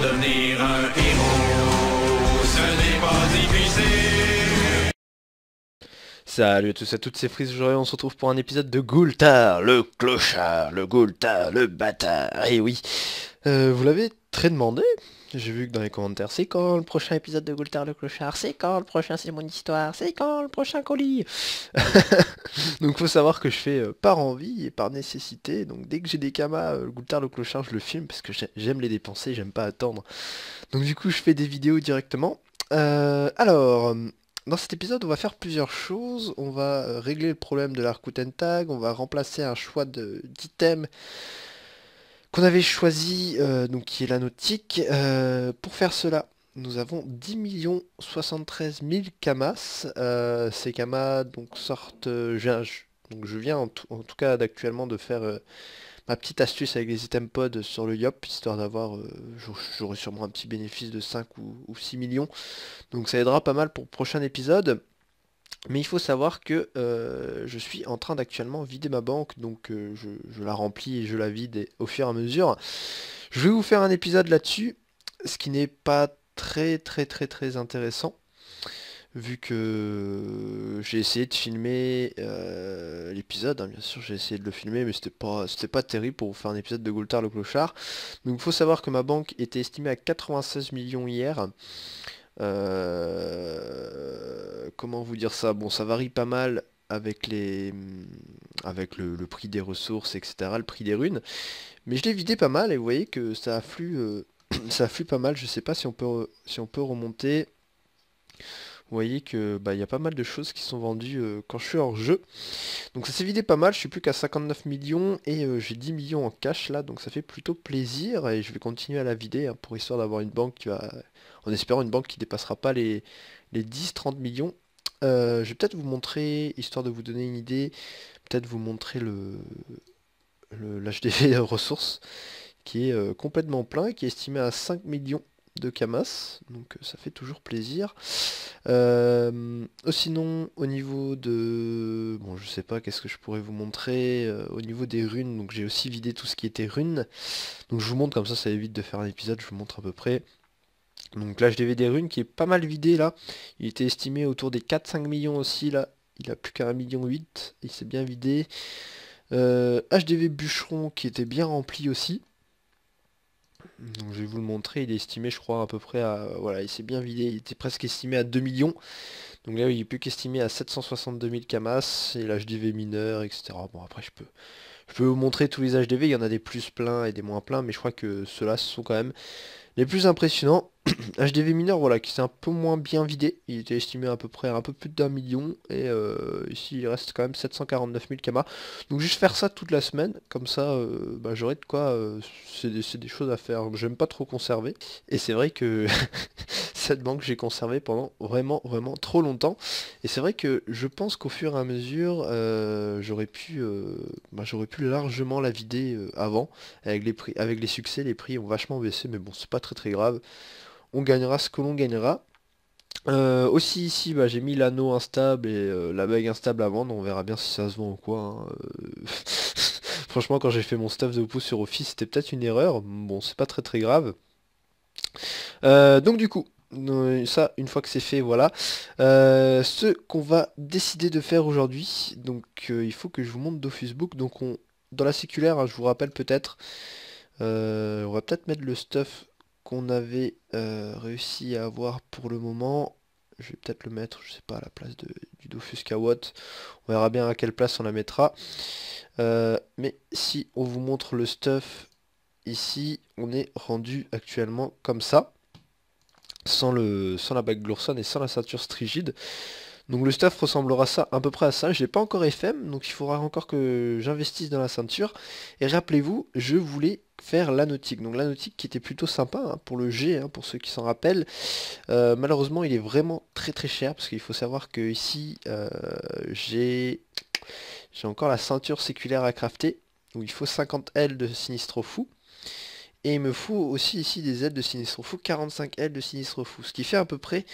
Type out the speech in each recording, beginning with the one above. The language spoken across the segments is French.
devenir un héros. Ce n'est pas difficile. Salut à tous à toutes c'est frises, aujourd'hui on se retrouve pour un épisode de Goulthard, le clochard, le goulthard, le bâtard, et eh oui, euh, vous l'avez très demandé, j'ai vu que dans les commentaires, c'est quand le prochain épisode de Goulthard le clochard, c'est quand le prochain c'est mon histoire, c'est quand le prochain colis Donc faut savoir que je fais euh, par envie et par nécessité, donc dès que j'ai des camas, euh, le clochard je le filme parce que j'aime les dépenser, j'aime pas attendre. Donc du coup je fais des vidéos directement. Euh, alors... Dans cet épisode, on va faire plusieurs choses. On va euh, régler le problème de l'arcouten tag, on va remplacer un choix d'item qu'on avait choisi, euh, donc qui est la nautique. Euh, pour faire cela, nous avons 10 73 000 kamas. ces kamas donc sortent... Je, donc je viens en, en tout cas d'actuellement de faire ma petite astuce avec les items pod sur le Yop, histoire d'avoir, euh, j'aurai sûrement un petit bénéfice de 5 ou, 6 millions. Donc ça aidera pas mal pour le prochain épisode. Mais il faut savoir que euh, je suis en train d'actuellement vider ma banque, donc euh, je, la remplis et je la vide au fur et à mesure. Je vais vous faire un épisode là-dessus, ce qui n'est pas très très très très intéressant vu que j'ai essayé de filmer euh, l'épisode, hein, bien sûr j'ai essayé de le filmer, mais c'était pas c'était pas terrible pour faire un épisode de Goltar le clochard. Donc il faut savoir que ma banque était estimée à 96 millions hier. Euh, comment vous dire ça Bon ça varie pas mal avec les avec le, prix des ressources, etc. Le prix des runes. Mais je l'ai vidé pas mal et vous voyez que ça afflue. Euh, ça afflue pas mal, je sais pas si on peut, si on peut remonter vous voyez que bah, y a pas mal de choses qui sont vendues euh, quand je suis hors jeu. Donc ça s'est vidé pas mal, je suis plus qu'à 59 millions et euh, j'ai 10 millions en cash là, donc ça fait plutôt plaisir et je vais continuer à la vider hein, pour histoire d'avoir une banque qui va. En espérant une banque qui dépassera pas les, 10-30 millions. Euh, je vais peut-être vous montrer, histoire de vous donner une idée, peut-être vous montrer le l'HDV ressources qui est complètement plein, et qui est estimé à 5 millions de Camas, donc euh, ça fait toujours plaisir. Euh, sinon, au niveau de... Bon, je sais pas, qu'est-ce que je pourrais vous montrer euh, Au niveau des runes, donc j'ai aussi vidé tout ce qui était runes. Donc je vous montre, comme ça, ça évite de faire un épisode, je vous montre à peu près. Donc là, je des runes qui est pas mal vidé, là. Il était estimé autour des 4-5 millions aussi, là. Il a plus qu'à 1,8 million, il s'est bien vidé. HDV bûcheron qui était bien rempli aussi je vais vous le montrer, il est estimé je crois à peu près à... Voilà, il s'est bien vidé, il était presque estimé à 2 millions. Donc là il est plus qu'estimé à 762 000 camas et l'HDV mineur, etc. Bon après je peux... Je peux vous montrer tous les HDV, il y en a des plus pleins et des moins pleins, mais je crois que ceux-là sont quand même les plus impressionnants, HDV mineur, voilà, qui s'est un peu moins bien vidé. Il était estimé à, peu près à un peu plus d'un million. Et euh, ici, il reste quand même 749 000 kamas. Donc juste faire ça toute la semaine, comme ça, euh, bah, j'aurai de quoi... Euh, c'est des, choses à faire. J'aime pas trop conserver. Et c'est vrai que cette banque j'ai conservé pendant vraiment vraiment trop longtemps. Et c'est vrai que je pense qu'au fur et à mesure euh, j'aurais pu euh, bah, j'aurais pu largement la vider euh, avant. Avec les prix, avec les succès, les prix ont vachement baissé, mais bon c'est pas très très grave. On gagnera ce que l'on gagnera. aussi ici bah, j'ai mis l'anneau instable et la bague instable avant on verra bien si ça se vend ou quoi. Hein. Franchement quand j'ai fait mon staff de pouce sur Office c'était peut-être une erreur, bon c'est pas très très grave. donc du coup, ça, une fois que c'est fait, voilà. Euh, ce qu'on va décider de faire aujourd'hui, donc euh, il faut que je vous montre Book. Donc on, dans la séculaire, hein, je vous rappelle peut-être, euh, on va peut-être mettre le stuff qu'on avait réussi à avoir pour le moment. Je vais peut-être le mettre, je sais pas, à la place du Dofus Kawatt. On verra bien à quelle place on la mettra. mais si on vous montre le stuff ici, on est rendu actuellement comme ça sans, le, la bague Glourson et sans la ceinture Strigide. Donc le staff ressemblera ça, à peu près à ça. Je n'ai pas encore FM, donc il faudra encore que j'investisse dans la ceinture. Et rappelez-vous, je voulais faire la nautique. Donc la nautique qui était plutôt sympa hein, pour le G, hein, pour ceux qui s'en rappellent. Euh, malheureusement, il est vraiment très très cher, parce qu'il faut savoir que ici, euh, j'ai encore la ceinture séculaire à crafter, où il faut 50 L de Sinistro Fou. Et il me faut aussi ici des aides de sinistre fou, 45 aides de sinistre fou. Ce qui fait à peu près,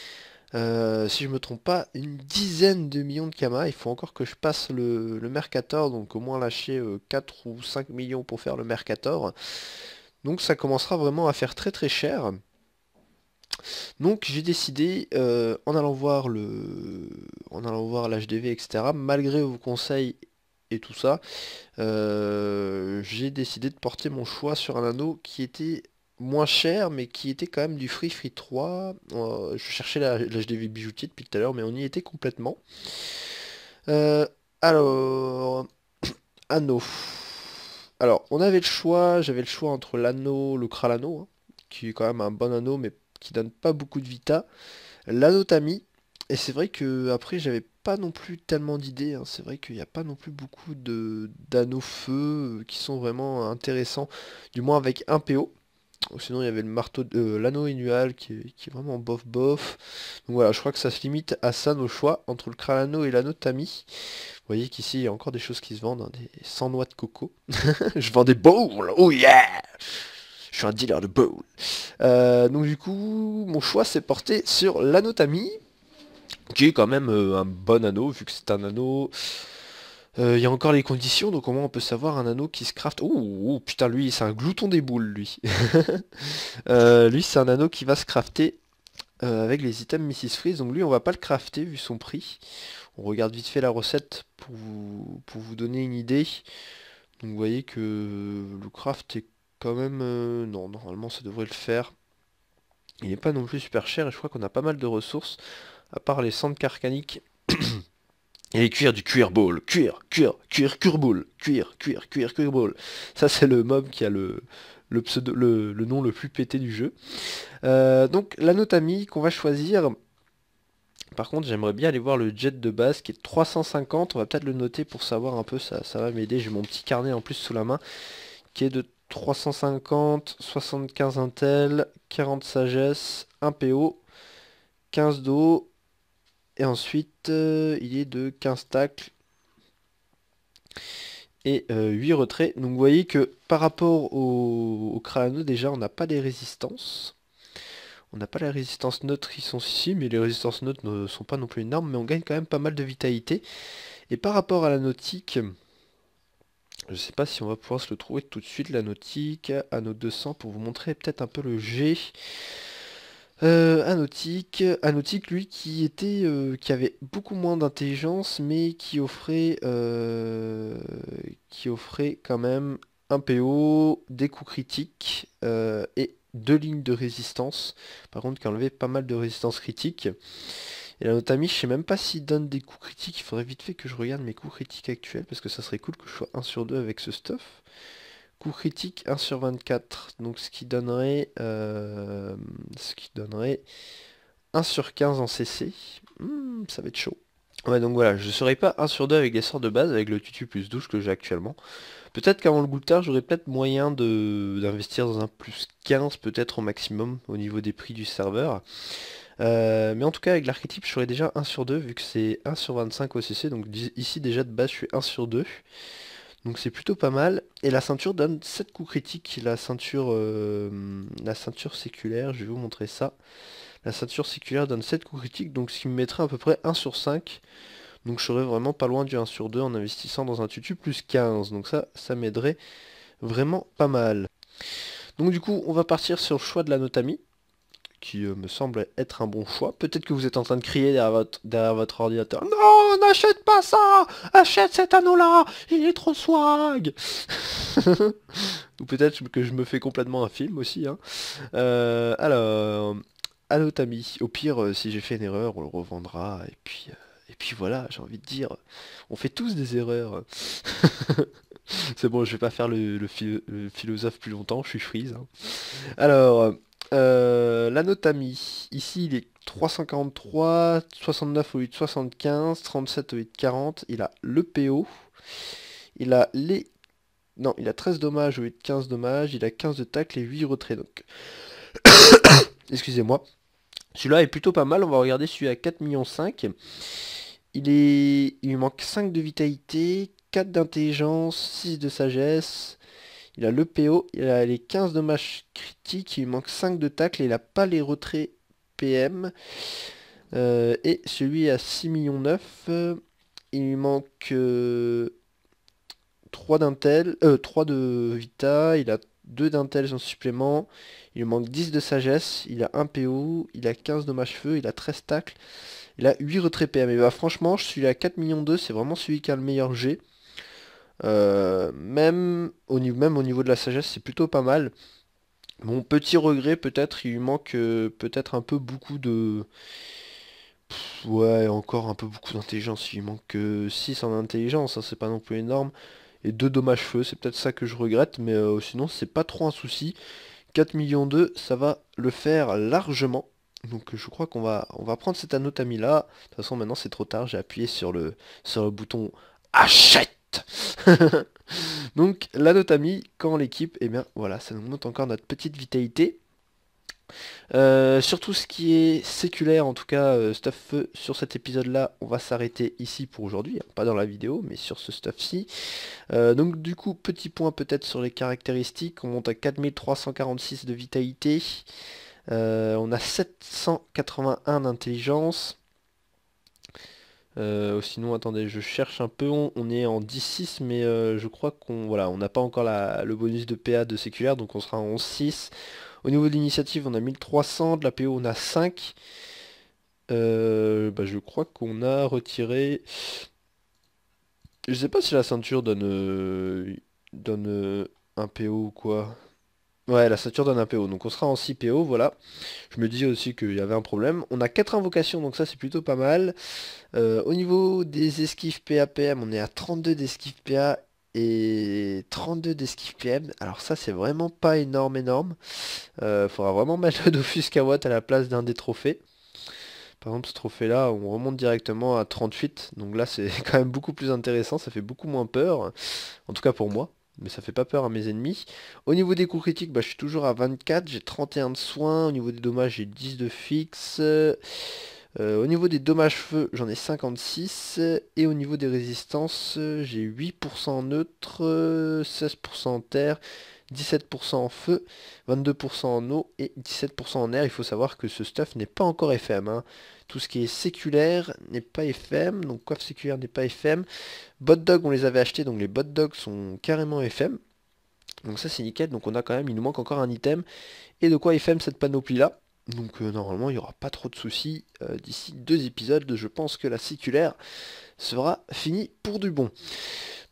euh, si je me trompe pas, une dizaine de millions de kamas. Il faut encore que je passe le, Mercator, donc au moins lâcher 4 euh, ou 5 millions pour faire le Mercator. Donc ça commencera vraiment à faire très très cher. Donc j'ai décidé, euh, en allant voir le, en allant voir l'HDV, etc., malgré vos conseils et tout ça, euh, j'ai décidé de porter mon choix sur un anneau qui était moins cher, mais qui était quand même du Free Free 3. Euh, je cherchais la, bijoutier depuis tout à l'heure, mais on y était complètement. Euh, alors, anneau. Alors, on avait le choix, j'avais le choix entre l'anneau, le Kralano, hein, qui est quand même un bon anneau, mais qui donne pas beaucoup de vita. L'Anotami. Et c'est vrai que après j'avais pas non plus tellement d'idées, hein. c'est vrai qu'il n'y a pas non plus beaucoup d'anneaux feu euh, qui sont vraiment intéressants, du moins avec un PO. Sinon il y avait le marteau euh, l'anneau inual qui est, vraiment bof bof. Donc voilà, je crois que ça se limite à ça nos choix entre le crâneau et l'anneau tamis. Vous voyez qu'ici il y a encore des choses qui se vendent, hein, des 100 noix de coco. je vends des bowls, oh yeah je suis un dealer de bowls. Euh, donc du coup, mon choix s'est porté sur tamis qui est quand même euh, un bon anneau, vu que c'est un anneau... Euh, il y a encore les conditions, donc au moins on peut savoir un anneau qui se craft... Oh, putain, lui, c'est un glouton des boules, lui. Euh, lui, c'est un anneau qui va se crafter avec les items Mrs. Freeze. Donc lui, on va pas le crafter, vu son prix. On regarde vite fait la recette pour vous, pour vous donner une idée. Donc vous voyez que le craft est quand même... non, normalement, ça devrait le faire. Il n'est pas non plus super cher et je crois qu'on a pas mal de ressources à part les centres carcaniques et les cuirs du cuir ball. Cuir, cuir, cuir, cuir Cuir, cuir, cuir, cuir ball. Ça, c'est le mob qui a le, le, pseudo, le, nom le plus pété du jeu. Euh, donc, la qu'on va choisir. Par contre, j'aimerais bien aller voir le jet de base qui est 350. On va peut-être le noter pour savoir un peu. Ça, ça va m'aider. J'ai mon petit carnet en plus sous la main qui est de 350, 75 intel, 40 sagesse, 1 PO, 15 dos. Et ensuite, euh, il est de 15 tacles et 8 euh, retraits. Donc vous voyez que par rapport au, crâneau, déjà on n'a pas des résistances. On n'a pas la résistance neutre qui sont ici, mais les résistances neutres ne sont pas non plus énormes, mais on gagne quand même pas mal de vitalité. Et par rapport à la nautique, je ne sais pas si on va pouvoir se le trouver tout de suite, la nautique, à nos 200, pour vous montrer peut-être un peu le G. Euh, un nautique lui qui était, euh, qui avait beaucoup moins d'intelligence, mais qui offrait, euh, qui offrait quand même un PO, des coups critiques euh, et deux lignes de résistance. Par contre, qui enlevait pas mal de résistance critique. Et la notamie, je sais même pas s'il donne des coups critiques. Il faudrait vite fait que je regarde mes coups critiques actuels parce que ça serait cool que je sois 1 sur 2 avec ce stuff coup critique 1 sur 24. Donc ce qui donnerait, euh, ce qui donnerait 1 sur 15 en CC. Hmm, ça va être chaud. Ouais donc voilà, je ne serai pas 1 sur 2 avec les sorts de base avec le tutu plus douche que j'ai actuellement. Peut-être qu'avant le tard j'aurais peut-être moyen d'investir dans un plus 15 peut-être au maximum au niveau des prix du serveur. Euh, mais en tout cas avec l'archétype je serai déjà 1 sur 2 vu que c'est 1 sur 25 au CC donc ici déjà de base je suis 1 sur 2 donc c'est plutôt pas mal. Et la ceinture donne 7 coups critiques. La ceinture, euh, la ceinture séculaire, je vais vous montrer ça. La ceinture séculaire donne 7 coups critiques, donc ce qui me mettrait à peu près 1 sur 5. Donc je serais vraiment pas loin du 1 sur 2 en investissant dans un tutu plus 15. Donc ça, ça m'aiderait vraiment pas mal. Donc du coup, on va partir sur le choix de la notamie qui euh, me semble être un bon choix. Peut-être que vous êtes en train de crier derrière votre, votre ordinateur. Non, n'achète pas ça Achète cet anneau-là Il est trop swag Ou peut-être que je me fais complètement un film aussi. Hein. Euh, alors, Anotami. Au pire, euh, si j'ai fait une erreur, on le revendra. Et puis, et puis voilà, j'ai envie de dire, on fait tous des erreurs. C'est bon, je vais pas faire le, philosophe plus longtemps, je suis freeze. Hein. Alors... Euh, L'anotamie. Ici, il est 343, 69 au 8, 75, 37 au de 40. Il a le PO. Il a les... Non, il a 13 dommages au 8, 15 dommages. Il a 15 de tacle et 8 retraits. Donc... Excusez-moi. Celui-là est plutôt pas mal. On va regarder celui à 4 millions 5. Il est... Il lui manque 5 de vitalité, 4 d'intelligence, 6 de sagesse, il a le PO, il a les 15 dommages critiques, il manque 5 de tacle, il n'a pas les retraits PM. Euh, et celui à 6 millions euh, il lui manque 3 euh, d'intel, 3 de vita, il a 2 d'intel en supplément, il lui manque 10 de sagesse, il a 1 PO, il a 15 dommages feu, il a 13 tacles, il a 8 retraits PM. Et bah franchement, celui à 4 millions 2, c'est vraiment celui qui a le meilleur G. Euh, même, au, niveau de la sagesse, c'est plutôt pas mal. Mon petit regret, peut-être, il lui manque euh, peut-être un peu beaucoup de... ouais, encore un peu beaucoup d'intelligence. Il manque 6 euh, en intelligence, hein, c'est pas non plus énorme. Et 2 dommages feu, c'est peut-être ça que je regrette, mais sinon, c'est pas trop un souci. 4 millions 2, ça va le faire largement. Donc je crois qu'on va, prendre cette anotami là. De toute façon maintenant c'est trop tard, j'ai appuyé sur le, sur le bouton achète Donc la note quand l'équipe, eh bien voilà, ça nous montre encore notre petite vitalité. Euh, sur tout ce qui est séculaire, en tout cas euh, stuff feu, sur cet épisode là, on va s'arrêter ici pour aujourd'hui, hein, pas dans la vidéo, mais sur ce stuff-ci. Euh, donc du coup, petit point peut-être sur les caractéristiques, on monte à 4346 de vitalité, on a 781 d'intelligence, euh, sinon, attendez, je cherche un peu. On, est en 10-6, mais euh, je crois qu'on voilà, on n'a pas encore le bonus de PA de séculaire, donc on sera en 11-6. Au niveau de l'initiative, on a 1300, de la PO, on a 5. Euh, bah, je crois qu'on a retiré... Je sais pas si la ceinture donne, donne un PO ou quoi. Ouais, la ceinture donne un PO. Donc on sera en 6 PO, voilà. Je me disais aussi qu'il y avait un problème. On a 4 invocations, donc ça c'est plutôt pas mal. Euh, au niveau des esquives PAPM, on est à 32 d'esquives PA et 32 d'esquives PM. Alors ça c'est vraiment pas énorme énorme. Euh, faudra vraiment mettre le Dofus Kawatt à la place d'un des trophées. Par exemple ce trophée là on remonte directement à 38. Donc là c'est quand même beaucoup plus intéressant, ça fait beaucoup moins peur. En tout cas pour moi mais ça fait pas peur à mes ennemis. Au niveau des coups critiques, bah, je suis toujours à 24, j'ai 31 de soins, au niveau des dommages j'ai 10 de fixe, euh, au niveau des dommages feu j'en ai 56, et au niveau des résistances j'ai 8% neutre, 16% terre, 17% en feu, 22% en eau et 17% en air. Il faut savoir que ce stuff n'est pas encore FM. Hein. Tout ce qui est séculaire n'est pas FM, donc coiffe séculaire n'est pas FM. Bot dog, on les avait achetés, donc les bot dogs sont carrément FM. Donc ça c'est nickel, donc on a quand même, il nous manque encore un item. Et de quoi FM cette panoplie là donc euh, normalement il n'y aura pas trop de soucis euh, d'ici deux épisodes. Je pense que la séculaire sera finie pour du bon.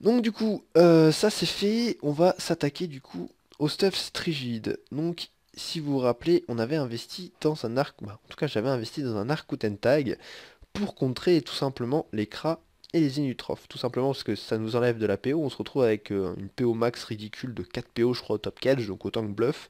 Donc du coup, euh, ça c'est fait, on va s'attaquer du coup au stuff Strigide. Donc si vous vous rappelez, on avait investi dans un arc, bah, en tout cas j'avais investi dans un arc Tag pour contrer tout simplement les Kras et les Inutrophes. Tout simplement parce que ça nous enlève de la PO, on se retrouve avec euh, une PO max ridicule de 4 PO je crois au top cage, donc autant que bluff.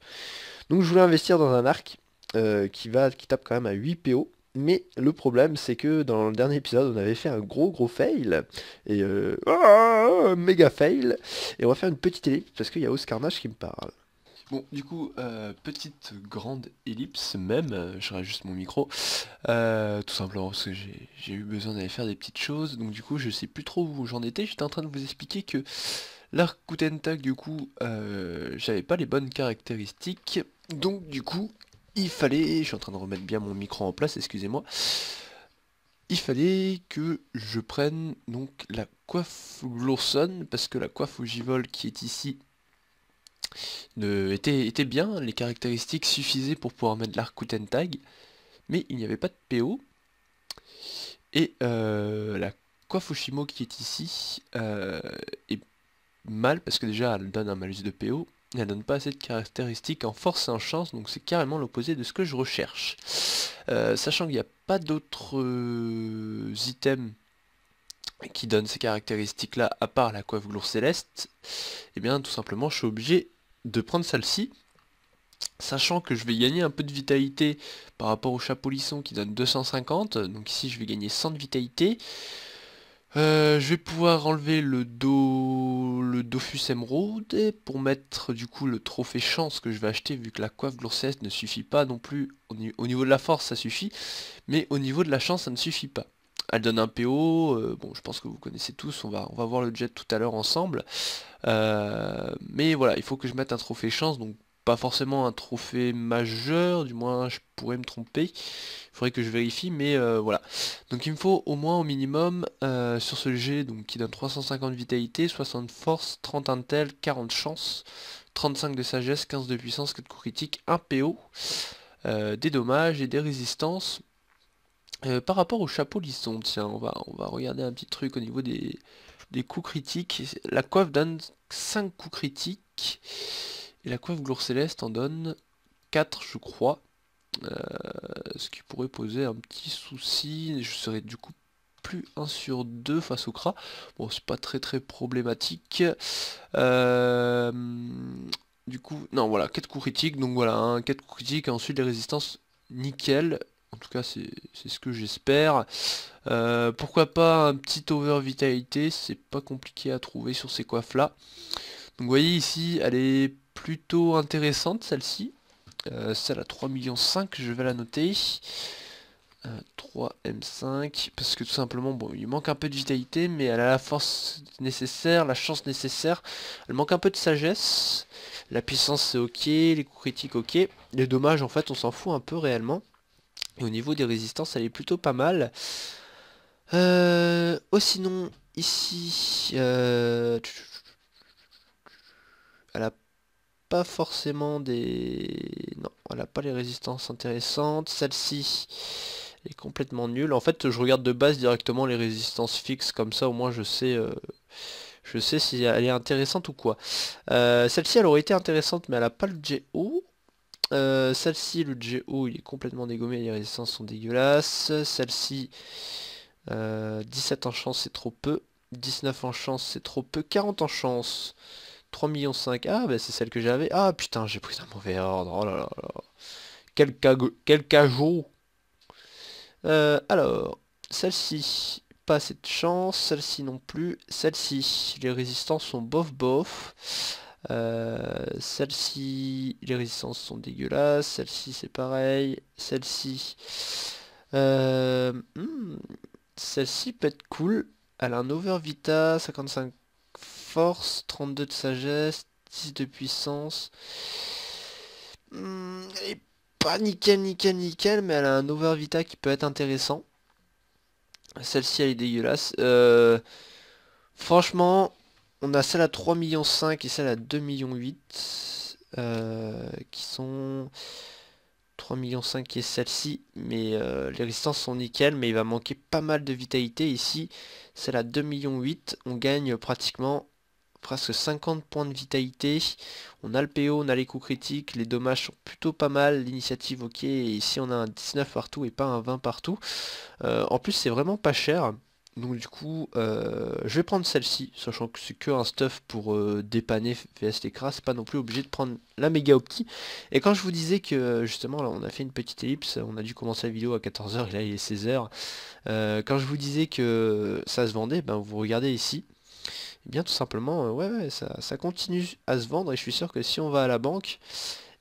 Donc je voulais investir dans un arc euh, qui, va, qui tape quand même à 8 PO, mais le problème, c'est que dans le dernier épisode, on avait fait un gros gros fail. Et euh, ah, ah, méga fail. Et on va faire une petite ellipse parce qu'il y a Oscarnage qui me parle. Bon, du coup, euh, petite grande ellipse même, euh, j'aurais juste mon micro, euh, tout simplement parce que j'ai eu besoin d'aller faire des petites choses, donc du coup je sais plus trop où j'en étais, j'étais en train de vous expliquer que l'arc du coup, j'avais pas les bonnes caractéristiques, donc du coup, il fallait, je suis en train de remettre bien mon micro en place, excusez-moi, il fallait que je prenne donc la coiffe Glosson, parce que la coiffe ogivole qui est ici était, était, bien, les caractéristiques suffisaient pour pouvoir mettre l'arc tag, mais il n'y avait pas de PO, et euh, la coiffe Oshimo qui est ici euh, est mal, parce que déjà elle donne un malus de PO, elle ne donne pas assez de caractéristiques en force et en chance, donc c'est carrément l'opposé de ce que je recherche. Euh, sachant qu'il n'y a pas d'autres euh, items qui donnent ces caractéristiques là, à part la coiffe glour céleste, et eh bien tout simplement je suis obligé de prendre celle-ci, sachant que je vais gagner un peu de vitalité par rapport au chapeau lisson qui donne 250, donc ici je vais gagner 100 de vitalité, euh, je vais pouvoir enlever le do... le Dofus Emerald pour mettre du coup le trophée chance que je vais acheter vu que la coiffe de ne suffit pas non plus. Au, niveau de la force ça suffit, mais au niveau de la chance ça ne suffit pas. Elle donne un PO, euh, bon je pense que vous connaissez tous, on va, on va voir le jet tout à l'heure ensemble. Euh, mais voilà, il faut que je mette un trophée chance, donc pas forcément un trophée majeur, du moins je pourrais me tromper, il faudrait que je vérifie, mais euh, voilà. Donc il me faut au moins au minimum euh, sur ce jet, donc, qui donne 350 vitalité, 60 force, 30 intel, 40 chance, 35 de sagesse, 15 de puissance, 4 coups critiques, 1 PO, euh, des dommages et des résistances. par rapport au chapeau lisson, tiens, on va, on va regarder un petit truc au niveau des, des coups critiques. La coiffe donne 5 coups critiques. Et la coiffe glour céleste en donne 4 je crois. Euh, ce qui pourrait poser un petit souci. Je serais du coup plus 1 sur 2 face au Kra. Bon c'est pas très très problématique. Euh, du coup, non voilà, 4 coups critiques, donc voilà, 4 hein, coups critiques, ensuite les résistances nickel, en tout cas, c'est ce que j'espère. Euh, pourquoi pas un petit over vitalité, c'est pas compliqué à trouver sur ces coiffes-là. Donc vous voyez ici, elle est plutôt intéressante celle-ci. celle à 3,5 millions, je vais la noter. 3M5, euh, parce que tout simplement, bon, il manque un peu de vitalité, mais elle a la force nécessaire, la chance nécessaire. Elle manque un peu de sagesse. La puissance, c'est ok. Les coups critiques, ok. Les dommages, en fait, on s'en fout un peu réellement. Et au niveau des résistances, elle est plutôt pas mal. Euh, oh, sinon, ici... Euh, elle a forcément des... Non, elle a pas les résistances intéressantes. Celle-ci est complètement nulle. En fait, je regarde de base directement les résistances fixes, comme ça au moins je sais... Euh, je sais si elle est intéressante ou quoi. Euh, celle-ci, elle aurait été intéressante, mais elle n'a pas le GO. Euh, celle-ci, le GO, il est complètement dégommé, les résistances sont dégueulasses. Celle-ci, 17 en chance, c'est trop peu. 19 en chance, c'est trop peu. 40 en chance, 3,5 millions Ah, ben, c'est celle que j'avais. Ah, putain, j'ai pris un mauvais ordre. Oh là là là. Quel, cajot. Euh, alors, celle-ci, pas assez de chance. Celle-ci non plus. Celle-ci, les résistances sont bof bof. Euh, celle-ci, les résistances sont dégueulasses. Celle-ci, c'est pareil. Celle-ci... Euh, hmm, celle-ci peut être cool. Elle a un vita. 55 force, 32 de sagesse, 10 de puissance. Hmm, elle est pas nickel, nickel, nickel, mais elle a un Over Vita qui peut être intéressant. Celle-ci, elle est dégueulasse. Euh, franchement, on a celle à 3,5 millions et celle à 2,8 millions euh, qui sont 3,5 millions et et celle-ci. Mais euh, les résistances sont nickel, mais il va manquer pas mal de vitalité. Ici, celle à 2,8 millions, on gagne pratiquement presque 50 points de vitalité. On a le PO, on a les coups critiques, les dommages sont plutôt pas mal, l'initiative ok, et ici on a un 19 partout et pas un 20 partout. Euh, en plus c'est vraiment pas cher. Donc du coup, euh, je vais prendre celle-ci, sachant que c'est que un stuff pour euh, dépanner VSTKRA, c'est pas non plus obligé de prendre la méga opti. Et quand je vous disais que justement, là on a fait une petite ellipse, on a dû commencer la vidéo à 14h et là il est 16h, quand je vous disais que ça se vendait, ben, vous regardez ici, eh bien tout simplement, euh, ouais, ça, continue à se vendre et je suis sûr que si on va à la banque,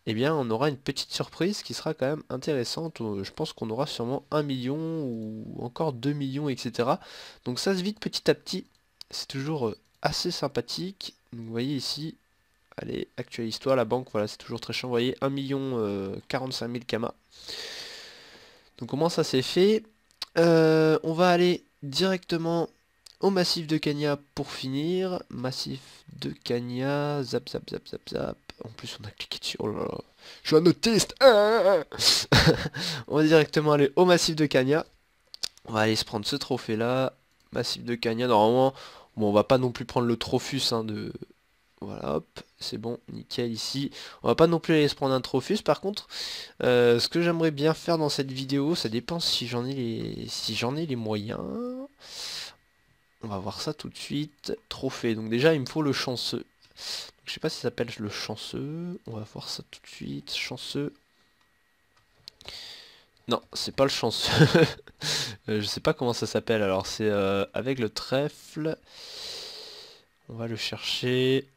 eh bien on aura une petite surprise qui sera quand même intéressante. Euh, je pense qu'on aura sûrement 1 million ou encore 2 millions, etc. Donc ça se vide petit à petit. C'est toujours euh, assez sympathique. vous voyez ici, allez, actuelle histoire, la banque, voilà, c'est toujours très chiant. Vous voyez, 1 million 45 000 kamas. Donc comment ça s'est fait. on va aller directement au massif de Cagna pour finir. Massif de Cagna. Zap, zap, zap, zap, zap. En plus, on a cliqué dessus. Oh là Je suis un autiste. Ah, ah, ah. on va directement aller au massif de Cagna. On va aller se prendre ce trophée là. Massif de Cagna. Normalement, bon, on va pas non plus prendre le Trophus hein, de... Voilà, hop, c'est bon, nickel ici. On va pas non plus aller se prendre un Trophus. Par contre, euh, ce que j'aimerais bien faire dans cette vidéo, ça dépend si j'en ai les si j'en ai les moyens. On va voir ça tout de suite. Trophée. Donc déjà, il me faut le chanceux. je sais pas si ça s'appelle le chanceux. On va voir ça tout de suite. Chanceux. Non, c'est pas le chanceux. Euh, je sais pas comment ça s'appelle. Alors c'est euh, avec le trèfle. On va le chercher.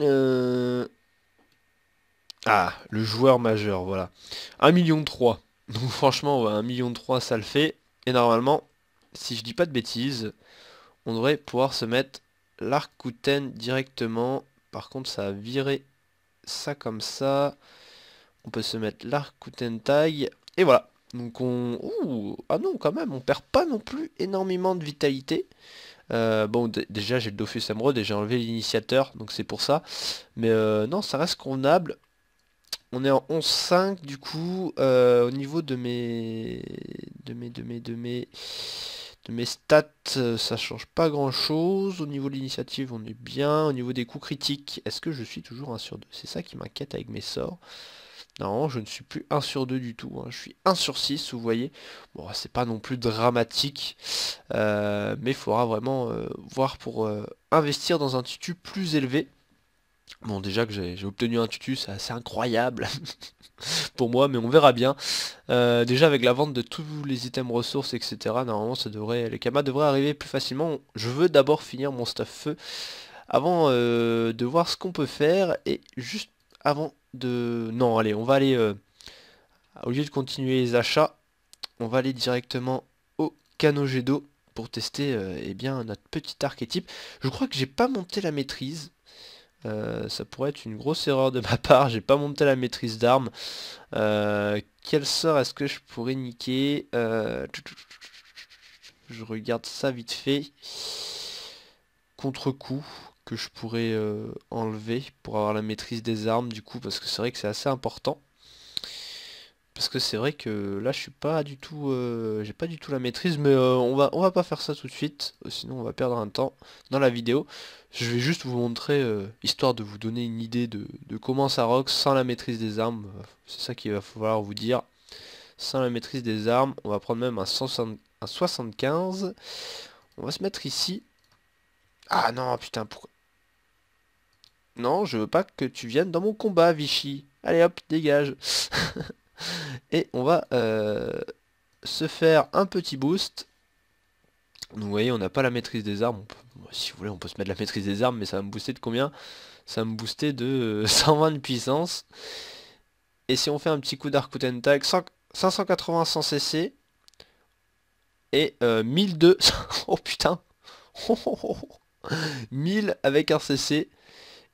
Euh, ah, le joueur majeur, voilà. 1 million 3. Donc franchement, un 1 million trois ça le fait. Et normalement, si je dis pas de bêtises, on devrait pouvoir se mettre larc directement. Par contre, ça a viré ça comme ça. On peut se mettre larc tag Et voilà. Donc on... ah non, quand même, on perd pas non plus énormément de vitalité. Euh, bon, déjà j'ai le Dofus Emerald déjà j'ai enlevé l'initiateur, donc c'est pour ça. Mais euh, non, ça reste convenable. On est en 11-5 du coup euh, au niveau de mes de mes de mes de mes de mes stats euh, ça change pas grand chose au niveau de l'initiative on est bien au niveau des coups critiques est-ce que je suis toujours 1 sur 2 c'est ça qui m'inquiète avec mes sorts non je ne suis plus 1 sur 2 du tout hein. je suis 1 sur 6 vous voyez bon c'est pas non plus dramatique euh, mais il faudra vraiment voir pour investir dans un titu plus élevé Bon, déjà que j'ai obtenu un tutu c'est incroyable pour moi, mais on verra bien. Euh, déjà avec la vente de tous les items ressources, etc. Normalement, ça devrait, les camas devraient arriver plus facilement. Je veux d'abord finir mon staff feu avant euh, de voir ce qu'on peut faire. Et juste avant de... Non, allez, on va aller... Euh, au lieu de continuer les achats, on va aller directement au canot d'eau pour tester eh bien, notre petit archétype. Je crois que j'ai pas monté la maîtrise. Euh, ça pourrait être une grosse erreur de ma part, j'ai pas monté la maîtrise d'armes. Euh, quel sort est-ce que je pourrais niquer euh, Je regarde ça vite fait. Contre-coup que je pourrais enlever pour avoir la maîtrise des armes du coup, parce que c'est vrai que c'est assez important. Parce que c'est vrai que là je suis pas du tout euh, j'ai pas du tout la maîtrise mais euh, on va on va pas faire ça tout de suite sinon on va perdre un temps dans la vidéo. Je vais juste vous montrer euh, histoire de vous donner une idée de, comment ça rock sans la maîtrise des armes. C'est ça qu'il va falloir vous dire. Sans la maîtrise des armes, on va prendre même un, un 75. On va se mettre ici. Ah non putain pourquoi Non je veux pas que tu viennes dans mon combat Vichy. Allez hop dégage Et on va euh, se faire un petit boost. vous voyez, on n'a pas la maîtrise des armes. si vous voulez, on peut se mettre la maîtrise des armes, mais ça va me booster de combien Ça va me booster de 120 de puissance. Et si on fait un petit coup d'arc tag, 580 sans cc. Et euh, 1002. oh putain 1000 avec un cc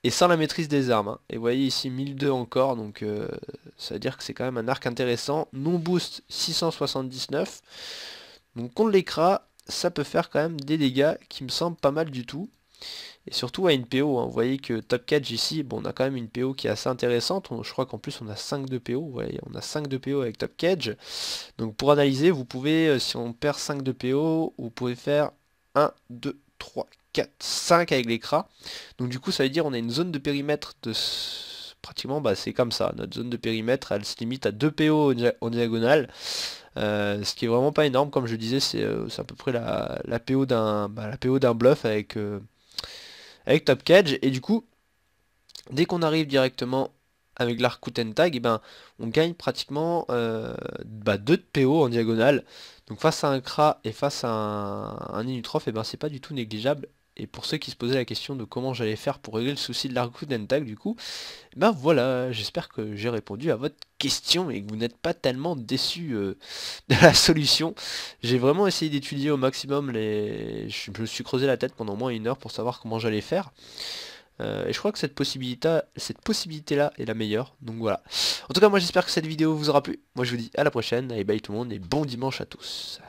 et sans la maîtrise des armes. Hein. Et vous voyez ici 1002 encore, donc euh, ça veut dire que c'est quand même un arc intéressant. Non boost 679. Donc contre l'écra, ça peut faire quand même des dégâts qui me semblent pas mal du tout. Et surtout à une PO, hein. vous voyez que Top Cage ici, bon, on a quand même une PO qui est assez intéressante. je crois qu'en plus on a 5 de PO, vous voyez, on a 5 de PO avec Top Cage. Donc pour analyser, vous pouvez, euh, si on perd 5 de PO, vous pouvez faire 1, 2, 3, 4, 5 avec cras Donc du coup ça veut dire on a une zone de périmètre de pratiquement bah, c'est comme ça. Notre zone de périmètre elle se limite à 2 PO en diagonale. Euh, ce qui est vraiment pas énorme comme je disais c'est euh, à peu près la, la PO bah, d'un bluff avec, euh, avec Top Cage et du coup dès qu'on arrive directement avec l'arc Tag, et eh ben, on gagne pratiquement 2 de PO en diagonale. Donc face à un Kra et face à un, un Inutroph, et eh ben c'est pas du tout négligeable. Et pour ceux qui se posaient la question de comment j'allais faire pour régler le souci de l'arc tag du coup, eh ben voilà, j'espère que j'ai répondu à votre question et que vous n'êtes pas tellement déçu euh, de la solution. J'ai vraiment essayé d'étudier au maximum les... Je me suis creusé la tête pendant au moins une heure pour savoir comment j'allais faire. Euh, et je crois que cette possibilité-là cette possibilité -là est la meilleure. Donc voilà. En tout cas, moi j'espère que cette vidéo vous aura plu. Moi je vous dis à la prochaine. et bye tout le monde et bon dimanche à tous.